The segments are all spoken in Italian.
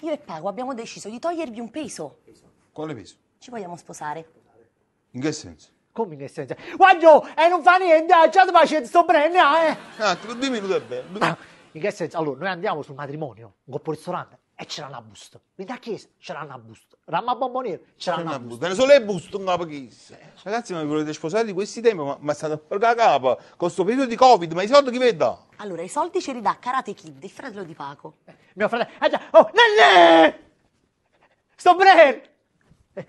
Io e Pago abbiamo deciso di togliervi un peso. Quale peso? Ci vogliamo sposare. In che senso? Come in che senso? Guaglio, e eh, non fa niente, eh, già ti faccio sto brenne, eh! Ah, dimmi tu è bello. in che senso? Allora, noi andiamo sul matrimonio, un po' ristorante, e c'era una busta. Quindi a chiesa c'era una busta. Ramma Bomboniero c'era una, una busta. Ne sono le buste non la chiesa. Ragazzi, ma vi volete sposare di questi temi? Ma, ma state per la capa. Con questo periodo di Covid, ma i soldi chi vede? Allora, i soldi ce li dà Karate Kid, il fratello di Paco. Eh, mio fratello. Ah, già. Oh, Nelle! Sto bene!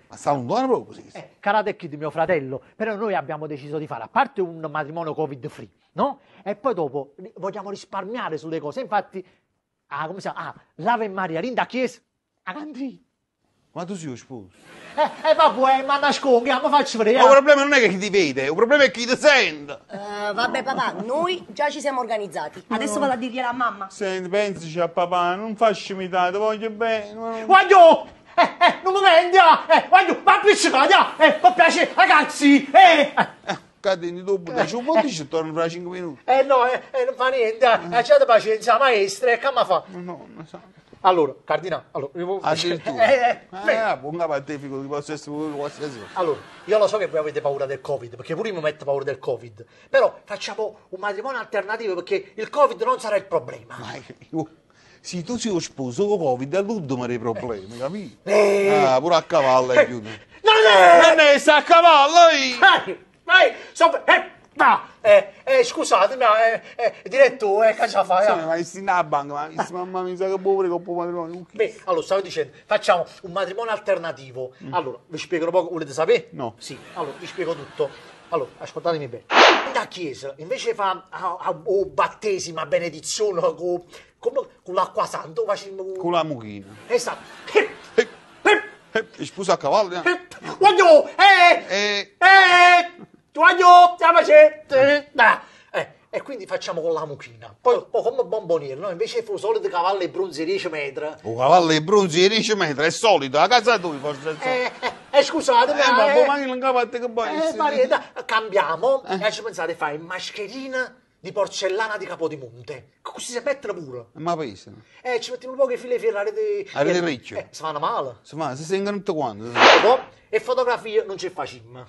Ma sta un dono proprio così. Eh, karate Kid, mio fratello. Però noi abbiamo deciso di fare, a parte un matrimonio Covid free, no? E poi dopo vogliamo risparmiare sulle cose. Infatti Ah, come si chiama? Ah, l'Ave Maria, rinda a chiesa. A cantì. Ma tu sei sposo? Eh, eh vabbè, ma nascondi, ma faccio vedere. Ma il ah. problema non è che ti vede, il problema è chi ti sente. Uh, vabbè papà, noi già ci siamo organizzati. Adesso vado a dirgliela a mamma. Senti, pensaci a papà, non facci imitare, voglio bene. Non... Eh, eh, non mi vendi, eh, voglio, ma appiccicata, eh, mi piace, ragazzi, eh. eh. eh cadeni dopo da un po' ci torno fra 5 minuti eh no eh, eh, non fa niente lasciate eh, pazienza maestra eh, che mi fa no non lo so allora, cardinale, allora, io... addirittura. Ah, eh, eh, eh, buon pontefico di qualsiasi qualsiasi. Allora, io lo so che voi avete paura del Covid, perché pure io mi metto paura del Covid, però facciamo un matrimonio alternativo perché il Covid non sarà il problema. Ma io, se tu sei sposo con Covid, all'ultimo dei problemi, eh. capito? Eh. Ah, pure a cavallo è chiuso. Non è! Non è, sta a cavallo! Eh. Vai, so, eh, ma, eh, eh, scusate, ma, eh, eh, direttore, eh, che cosa fai? Sì, ma è Sinabang, ma mamma mia, che povero con un matrimonio. Beh, allora, stavo dicendo, facciamo un matrimonio alternativo. Mm. Allora, vi spiego poco, volete sapere? No. Sì, allora, vi spiego tutto. Allora, ascoltatemi bene. La chiesa invece fa a, a, o battesima, benedizione con, con, con l'acqua santa, facendo... con... la mucchina. Esatto. Hip, hip, hip. Hip, sposa a cavallo. Eh. Guarda, eh, eh, eh tovaglio, stiamo eh, eh, e quindi facciamo con la mucchina. Poi, poi come bomboniere, no? invece fu solito cavallo di bronzo di 10 metri. Un cavallo di bronzo di 10 metri è solito, a casa tua forse è solito. Eh, eh, eh scusate, eh, ma eh, domani non capate che poi... Eh, Marietta, cambiamo eh. e ci pensate, fai mascherina di porcellana di Capodimonte. Così si mettono pure. Eh, ma paese. Eh, ci mettiamo un po' che file ferrari di... Arete eh, riccio. Eh, si fanno male. Si, fanno, si sentono tutto quanto. E fotografia non c'è facciamo.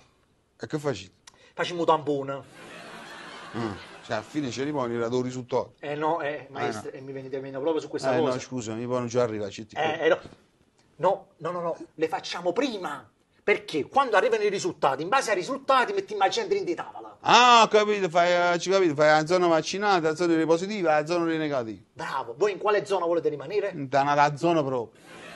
E che facciamo? facciamo tampone. Mm. Cioè, a fine cerimonia era due risultati. Eh no, eh, eh maestro, eh no. mi venite a meno proprio su questa eh, cosa. no, mi poi non ci arriva, ci eh, eh, no. no, no, no, no, le facciamo prima. Perché quando arrivano i risultati, in base ai risultati mettiamo il centro in di tavola. Ah, ho capito, fai, eh, ci capito, fai la zona vaccinata, la zona delle positive, la zona delle negative. Bravo, voi in quale zona volete rimanere? Da una zona proprio.